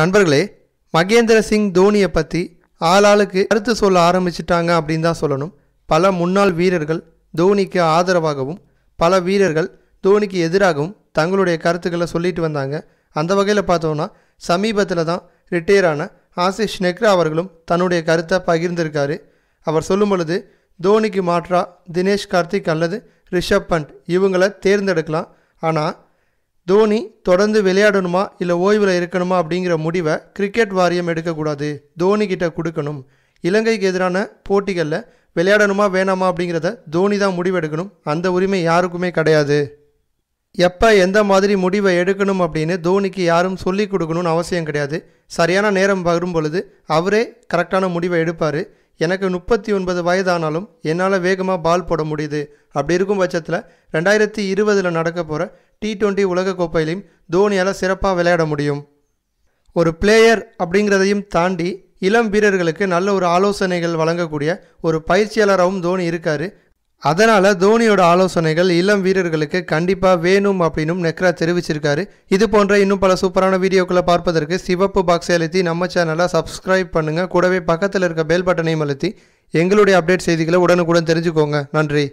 நண்பர்களே மகேந்திர சிங் தோனியை பற்றி ஆளாளுக்கு கருத்து சொல்ல ஆரம்பிச்சிட்டாங்க அப்படின்னு தான் சொல்லணும் பல முன்னாள் வீரர்கள் தோனிக்கு ஆதரவாகவும் பல வீரர்கள் தோனிக்கு எதிராகவும் தங்களுடைய கருத்துக்களை சொல்லிட்டு வந்தாங்க அந்த வகையில் பார்த்தோன்னா சமீபத்தில் தான் ரிட்டையரான ஆசிஷ் நெக்ரா அவர்களும் தன்னுடைய கருத்தை பகிர்ந்திருக்காரு அவர் சொல்லும் பொழுது தோனிக்கு மாற்றா தினேஷ் கார்த்திக் அல்லது ரிஷப் பண்ட் இவங்களை தேர்ந்தெடுக்கலாம் ஆனால் தோனி தொடர்ந்து விளையாடணுமா இல்லை ஓய்வில் இருக்கணுமா அப்படிங்கிற முடிவை கிரிக்கெட் வாரியம் எடுக்கக்கூடாது தோனி கிட்ட கொடுக்கணும் இலங்கைக்கு எதிரான போட்டிகளில் விளையாடணுமா வேணாமா அப்படிங்கிறத தோனி தான் முடிவெடுக்கணும் அந்த உரிமை யாருக்குமே கிடையாது எப்போ எந்த மாதிரி முடிவை எடுக்கணும் அப்படின்னு தோனிக்கு யாரும் சொல்லிக் கொடுக்கணும்னு அவசியம் கிடையாது சரியான நேரம் வரும் பொழுது அவரே கரெக்டான முடிவை எடுப்பார் எனக்கு முப்பத்தி ஒன்பது வயதானாலும் என்னால் வேகமாக பால் போட முடியுது அப்படி இருக்கும் பட்சத்தில் ரெண்டாயிரத்தி இருபதில் நடக்க போகிற டி டுவெண்ட்டி உலகக்கோப்பையிலையும் தோனியால் சிறப்பாக விளையாட முடியும் ஒரு பிளேயர் அப்படிங்கிறதையும் தாண்டி இளம் வீரர்களுக்கு நல்ல ஒரு ஆலோசனைகள் வழங்கக்கூடிய ஒரு பயிற்சியாளராகவும் தோனி இருக்கார் அதனால் தோனியோட ஆலோசனைகள் இளம் வீரர்களுக்கு கண்டிப்பாக வேணும் அப்படின்னு நெக்ரா தெரிவிச்சிருக்காரு இது போன்ற இன்னும் பல சூப்பரான வீடியோக்களை பார்ப்பதற்கு சிவப்பு பாக்ஸை அழுத்தி நம்ம சேனலை சப்ஸ்கிரைப் பண்ணுங்கள் கூடவே பக்கத்தில் இருக்க பெல் பட்டனையும் அழுத்தி எங்களுடைய அப்டேட் செய்திகளை உடனுக்குடன் தெரிஞ்சுக்கோங்க நன்றி